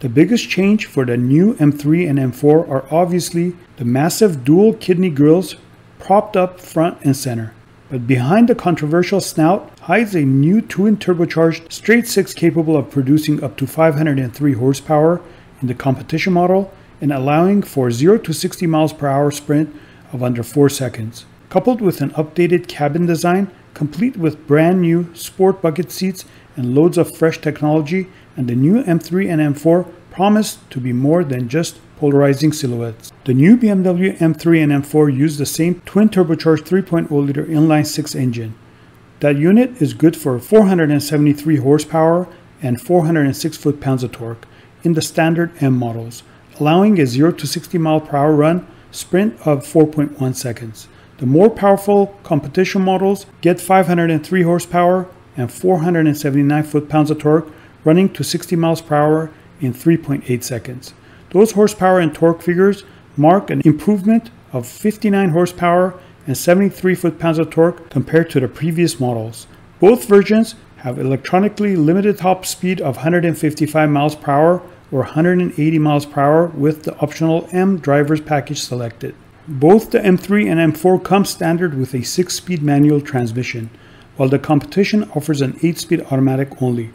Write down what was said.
The biggest change for the new M3 and M4 are obviously the massive dual kidney grills propped up front and center. But behind the controversial snout hides a new twin turbocharged straight six capable of producing up to 503 horsepower in the competition model and allowing for 0 to 60 miles per hour sprint of under 4 seconds. Coupled with an updated cabin design complete with brand new sport bucket seats and loads of fresh technology, and the new M3 and M4 promise to be more than just polarizing silhouettes. The new BMW M3 and M4 use the same twin turbocharged 3.0-liter inline-six engine. That unit is good for 473 horsepower and 406 foot-pounds of torque in the standard M models, allowing a 0 to 60 mile per hour run sprint of 4.1 seconds. The more powerful competition models get 503 horsepower and 479 foot-pounds of torque running to 60 miles per hour in 3.8 seconds. Those horsepower and torque figures mark an improvement of 59 horsepower and 73 foot-pounds of torque compared to the previous models. Both versions have electronically limited top speed of 155 miles per hour or 180 miles per hour with the optional M drivers package selected. Both the M3 and M4 come standard with a 6-speed manual transmission, while the competition offers an 8-speed automatic only.